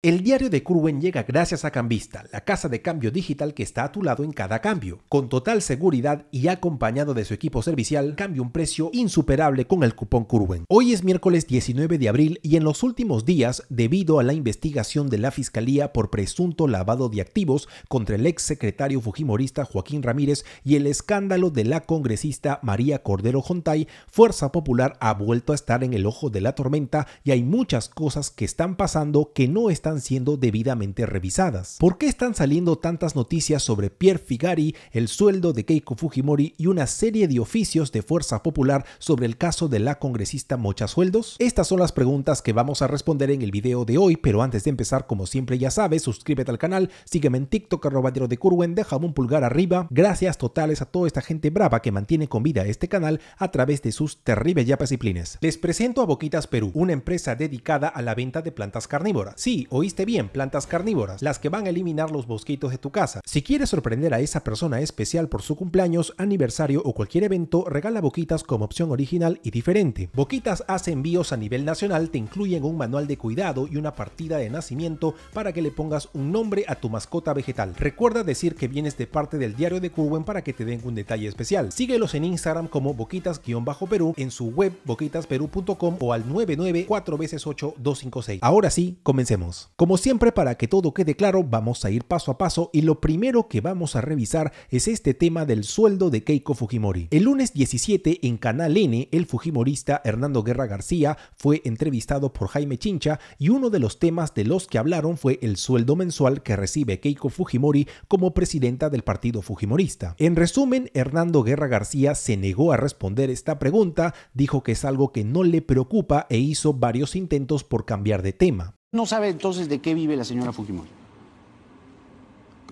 El diario de Curwen llega gracias a Cambista, la casa de cambio digital que está a tu lado en cada cambio. Con total seguridad y acompañado de su equipo servicial, cambia un precio insuperable con el cupón Curwen. Hoy es miércoles 19 de abril y en los últimos días, debido a la investigación de la Fiscalía por presunto lavado de activos contra el ex secretario fujimorista Joaquín Ramírez y el escándalo de la congresista María Cordero Jontay, Fuerza Popular ha vuelto a estar en el ojo de la tormenta y hay muchas cosas que están pasando que no están siendo debidamente revisadas. ¿Por qué están saliendo tantas noticias sobre Pierre Figari, el sueldo de Keiko Fujimori y una serie de oficios de Fuerza Popular sobre el caso de la congresista Mocha Sueldos? Estas son las preguntas que vamos a responder en el video de hoy, pero antes de empezar, como siempre ya sabes, suscríbete al canal, sígueme en TikTok arroba de Curwen, déjame un pulgar arriba. Gracias totales a toda esta gente brava que mantiene con vida este canal a través de sus terribles yapas y Les presento a Boquitas Perú, una empresa dedicada a la venta de plantas carnívoras. Sí, Oíste bien, plantas carnívoras, las que van a eliminar los bosquitos de tu casa. Si quieres sorprender a esa persona especial por su cumpleaños, aniversario o cualquier evento, regala boquitas como opción original y diferente. Boquitas hace envíos a nivel nacional, te incluyen un manual de cuidado y una partida de nacimiento para que le pongas un nombre a tu mascota vegetal. Recuerda decir que vienes de parte del diario de Curwen para que te den un detalle especial. Síguelos en Instagram como boquitas-perú, en su web boquitasperú.com o al 994 veces 8256 Ahora sí, comencemos. Como siempre, para que todo quede claro, vamos a ir paso a paso y lo primero que vamos a revisar es este tema del sueldo de Keiko Fujimori. El lunes 17 en Canal N, el fujimorista Hernando Guerra García fue entrevistado por Jaime Chincha y uno de los temas de los que hablaron fue el sueldo mensual que recibe Keiko Fujimori como presidenta del partido fujimorista. En resumen, Hernando Guerra García se negó a responder esta pregunta, dijo que es algo que no le preocupa e hizo varios intentos por cambiar de tema. No sabe entonces de qué vive la señora Fujimori.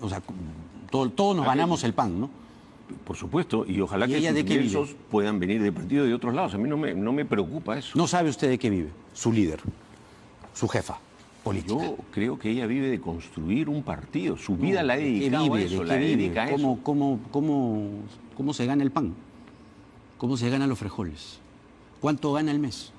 O sea, todos nos ah, eh, ganamos el pan, ¿no? Por supuesto, y ojalá que sus puedan venir de partido de otros lados. A mí no me, no me preocupa eso. No sabe usted de qué vive, su líder, su jefa. Política. Yo creo que ella vive de construir un partido. Su vida la dedica vive, ¿Cómo, Cómo, se gana el pan? ¿Cómo se gana los frijoles? ¿Cuánto gana el mes?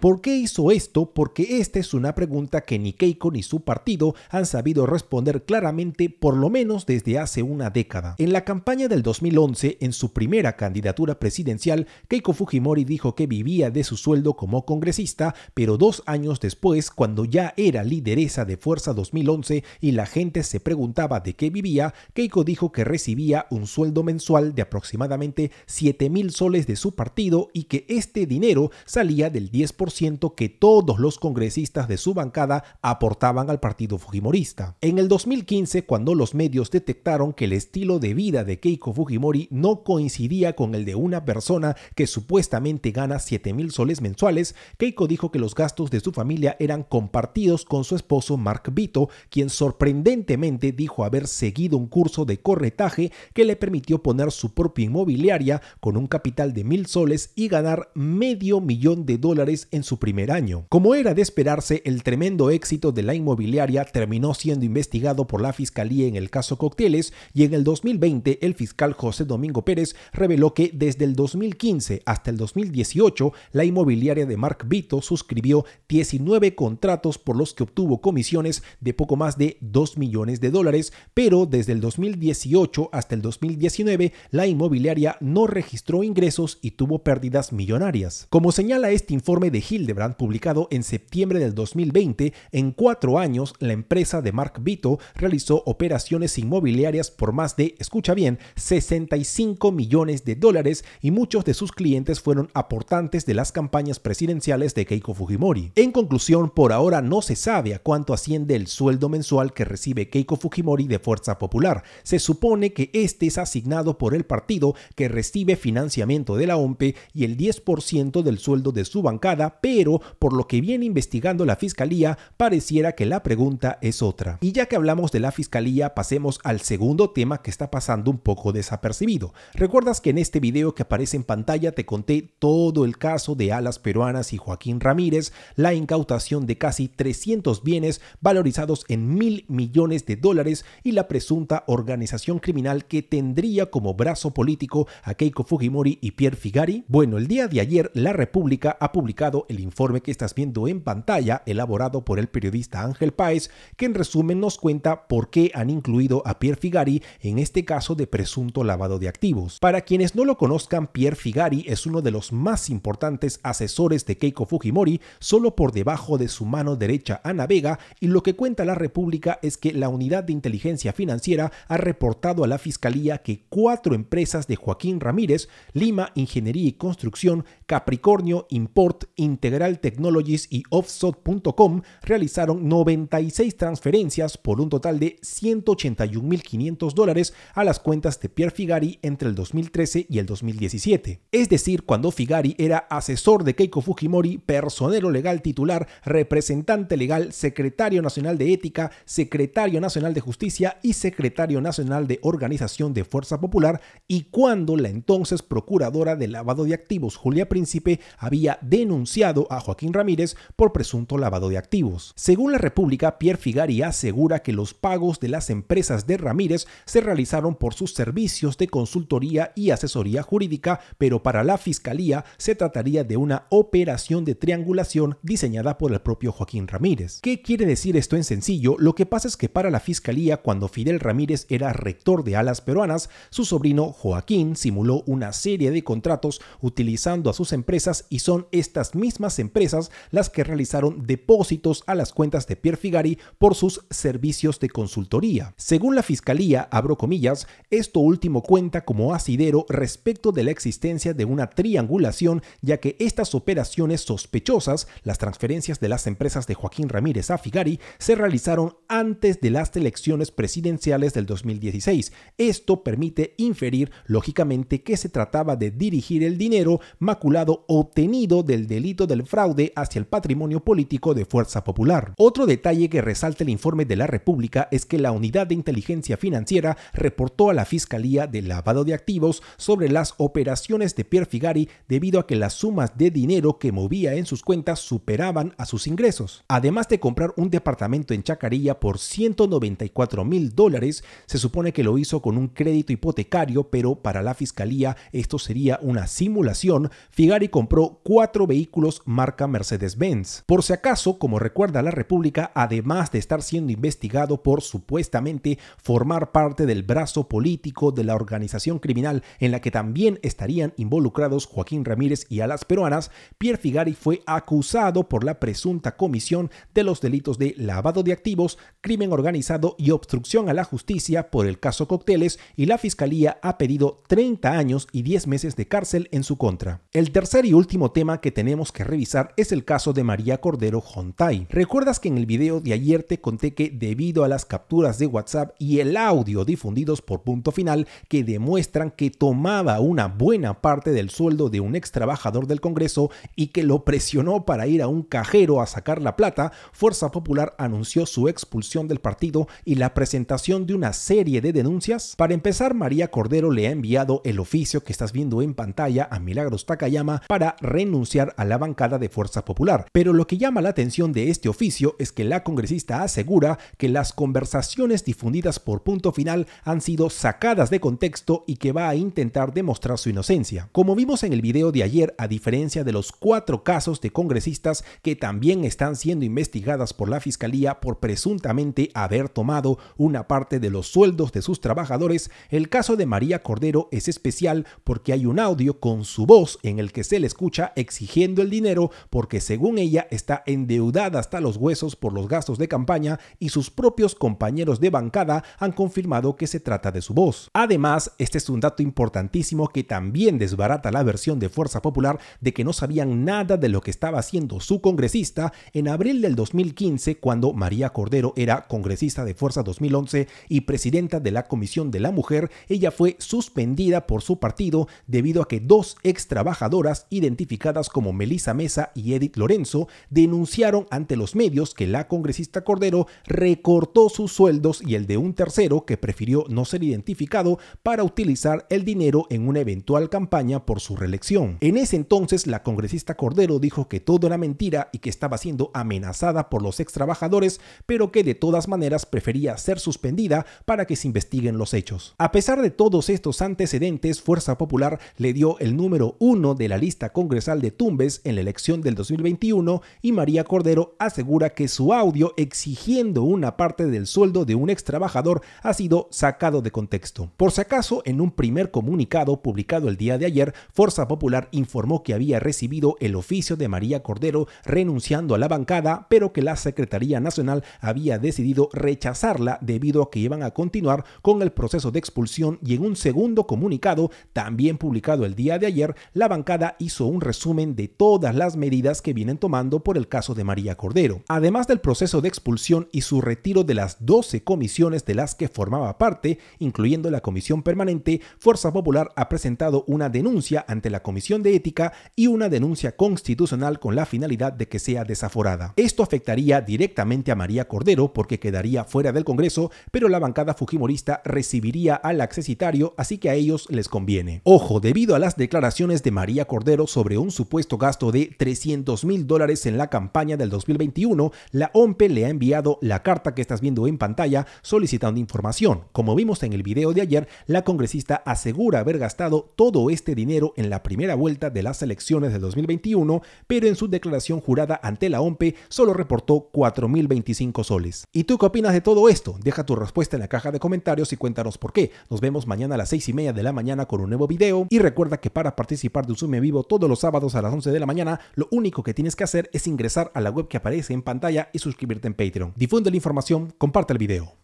¿Por qué hizo esto? Porque esta es una pregunta que ni Keiko ni su partido han sabido responder claramente por lo menos desde hace una década. En la campaña del 2011, en su primera candidatura presidencial, Keiko Fujimori dijo que vivía de su sueldo como congresista, pero dos años después, cuando ya era lideresa de Fuerza 2011 y la gente se preguntaba de qué vivía, Keiko dijo que recibía un sueldo mensual de aproximadamente 7 mil soles de su partido y que este dinero salía del 10% que todos los congresistas de su bancada aportaban al partido fujimorista. En el 2015, cuando los medios detectaron que el estilo de vida de Keiko Fujimori no coincidía con el de una persona que supuestamente gana 7 mil soles mensuales, Keiko dijo que los gastos de su familia eran compartidos con su esposo Mark Vito, quien sorprendentemente dijo haber seguido un curso de corretaje que le permitió poner su propia inmobiliaria con un capital de mil soles y ganar medio millón de dólares en su primer año. Como era de esperarse, el tremendo éxito de la inmobiliaria terminó siendo investigado por la fiscalía en el caso cocteles y en el 2020 el fiscal José Domingo Pérez reveló que desde el 2015 hasta el 2018 la inmobiliaria de Mark Vito suscribió 19 contratos por los que obtuvo comisiones de poco más de 2 millones de dólares, pero desde el 2018 hasta el 2019 la inmobiliaria no registró ingresos y tuvo pérdidas millonarias. Como señala este informe, de Hildebrand publicado en septiembre del 2020, en cuatro años la empresa de Mark Vito realizó operaciones inmobiliarias por más de, escucha bien, 65 millones de dólares y muchos de sus clientes fueron aportantes de las campañas presidenciales de Keiko Fujimori. En conclusión, por ahora no se sabe a cuánto asciende el sueldo mensual que recibe Keiko Fujimori de Fuerza Popular. Se supone que este es asignado por el partido que recibe financiamiento de la OMPE y el 10% del sueldo de su banco pero por lo que viene investigando la fiscalía, pareciera que la pregunta es otra. Y ya que hablamos de la fiscalía, pasemos al segundo tema que está pasando un poco desapercibido. ¿Recuerdas que en este video que aparece en pantalla te conté todo el caso de Alas Peruanas y Joaquín Ramírez, la incautación de casi 300 bienes valorizados en mil millones de dólares y la presunta organización criminal que tendría como brazo político a Keiko Fujimori y Pierre Figari? Bueno, el día de ayer la República ha publicado el informe que estás viendo en pantalla, elaborado por el periodista Ángel Páez, que en resumen nos cuenta por qué han incluido a Pierre Figari en este caso de presunto lavado de activos. Para quienes no lo conozcan, Pierre Figari es uno de los más importantes asesores de Keiko Fujimori, solo por debajo de su mano derecha Ana Vega, y lo que cuenta la República es que la unidad de inteligencia financiera ha reportado a la Fiscalía que cuatro empresas de Joaquín Ramírez, Lima Ingeniería y Construcción, Capricornio, Import, Integral Technologies y Offsot.com realizaron 96 transferencias por un total de 181.500 dólares a las cuentas de Pierre Figari entre el 2013 y el 2017. Es decir, cuando Figari era asesor de Keiko Fujimori, personero legal titular, representante legal, secretario nacional de ética, secretario nacional de justicia y secretario nacional de organización de Fuerza Popular, y cuando la entonces procuradora de lavado de activos Julia Príncipe había denunciado denunciado a Joaquín Ramírez por presunto lavado de activos. Según la República, Pierre Figari asegura que los pagos de las empresas de Ramírez se realizaron por sus servicios de consultoría y asesoría jurídica, pero para la Fiscalía se trataría de una operación de triangulación diseñada por el propio Joaquín Ramírez. ¿Qué quiere decir esto en sencillo? Lo que pasa es que para la Fiscalía, cuando Fidel Ramírez era rector de Alas Peruanas, su sobrino Joaquín simuló una serie de contratos utilizando a sus empresas y son estas estas mismas empresas las que realizaron depósitos a las cuentas de Pierre Figari por sus servicios de consultoría. Según la fiscalía, abro comillas, esto último cuenta como asidero respecto de la existencia de una triangulación, ya que estas operaciones sospechosas, las transferencias de las empresas de Joaquín Ramírez a Figari, se realizaron antes de las elecciones presidenciales del 2016. Esto permite inferir, lógicamente, que se trataba de dirigir el dinero maculado obtenido del delito del fraude hacia el patrimonio político de Fuerza Popular. Otro detalle que resalta el informe de la República es que la Unidad de Inteligencia Financiera reportó a la Fiscalía del lavado de activos sobre las operaciones de Pierre Figari debido a que las sumas de dinero que movía en sus cuentas superaban a sus ingresos. Además de comprar un departamento en Chacarilla por 194 mil dólares, se supone que lo hizo con un crédito hipotecario, pero para la Fiscalía esto sería una simulación, Figari compró cuatro vehículos marca Mercedes-Benz. Por si acaso, como recuerda la República, además de estar siendo investigado por supuestamente formar parte del brazo político de la organización criminal en la que también estarían involucrados Joaquín Ramírez y a las peruanas, Pierre Figari fue acusado por la presunta comisión de los delitos de lavado de activos, crimen organizado y obstrucción a la justicia por el caso Cócteles y la Fiscalía ha pedido 30 años y 10 meses de cárcel en su contra. El tercer y último tema que tenemos tenemos que revisar es el caso de María Cordero Jontay. ¿Recuerdas que en el video de ayer te conté que debido a las capturas de WhatsApp y el audio difundidos por punto final que demuestran que tomaba una buena parte del sueldo de un ex trabajador del Congreso y que lo presionó para ir a un cajero a sacar la plata, Fuerza Popular anunció su expulsión del partido y la presentación de una serie de denuncias? Para empezar, María Cordero le ha enviado el oficio que estás viendo en pantalla a Milagros Takayama para renunciar a la bancada de Fuerza Popular. Pero lo que llama la atención de este oficio es que la congresista asegura que las conversaciones difundidas por punto final han sido sacadas de contexto y que va a intentar demostrar su inocencia. Como vimos en el video de ayer, a diferencia de los cuatro casos de congresistas que también están siendo investigadas por la Fiscalía por presuntamente haber tomado una parte de los sueldos de sus trabajadores, el caso de María Cordero es especial porque hay un audio con su voz en el que se le escucha exigiendo el dinero porque según ella está endeudada hasta los huesos por los gastos de campaña y sus propios compañeros de bancada han confirmado que se trata de su voz. Además, este es un dato importantísimo que también desbarata la versión de Fuerza Popular de que no sabían nada de lo que estaba haciendo su congresista en abril del 2015 cuando María Cordero era congresista de Fuerza 2011 y presidenta de la Comisión de la Mujer, ella fue suspendida por su partido debido a que dos ex trabajadoras identificadas como Melissa Mesa y Edith Lorenzo denunciaron ante los medios que la congresista Cordero recortó sus sueldos y el de un tercero que prefirió no ser identificado para utilizar el dinero en una eventual campaña por su reelección. En ese entonces la congresista Cordero dijo que todo era mentira y que estaba siendo amenazada por los ex trabajadores, pero que de todas maneras prefería ser suspendida para que se investiguen los hechos. A pesar de todos estos antecedentes, Fuerza Popular le dio el número uno de la lista congresal de Tum vez en la elección del 2021 y María Cordero asegura que su audio exigiendo una parte del sueldo de un ex trabajador ha sido sacado de contexto. Por si acaso, en un primer comunicado publicado el día de ayer, Forza Popular informó que había recibido el oficio de María Cordero renunciando a la bancada, pero que la Secretaría Nacional había decidido rechazarla debido a que iban a continuar con el proceso de expulsión y en un segundo comunicado, también publicado el día de ayer, la bancada hizo un resumen de todas las medidas que vienen tomando por el caso de María Cordero, además del proceso de expulsión y su retiro de las 12 comisiones de las que formaba parte, incluyendo la comisión permanente, Fuerza Popular ha presentado una denuncia ante la Comisión de Ética y una denuncia constitucional con la finalidad de que sea desaforada. Esto afectaría directamente a María Cordero porque quedaría fuera del Congreso, pero la bancada fujimorista recibiría al accesitario, así que a ellos les conviene. Ojo, debido a las declaraciones de María Cordero sobre un supuesto gasto de 300 mil dólares en la campaña del 2021, la OMP le ha enviado la carta que estás viendo en pantalla solicitando información. Como vimos en el video de ayer, la congresista asegura haber gastado todo este dinero en la primera vuelta de las elecciones del 2021, pero en su declaración jurada ante la OMP solo reportó 4.025 soles. ¿Y tú qué opinas de todo esto? Deja tu respuesta en la caja de comentarios y cuéntanos por qué. Nos vemos mañana a las 6 y media de la mañana con un nuevo video y recuerda que para participar de un Zoom vivo todos los sábados a las 11 de la mañana, lo único que tienes que hacer es ingresar a la web que aparece en pantalla y suscribirte en Patreon. Difunde la información, comparte el video.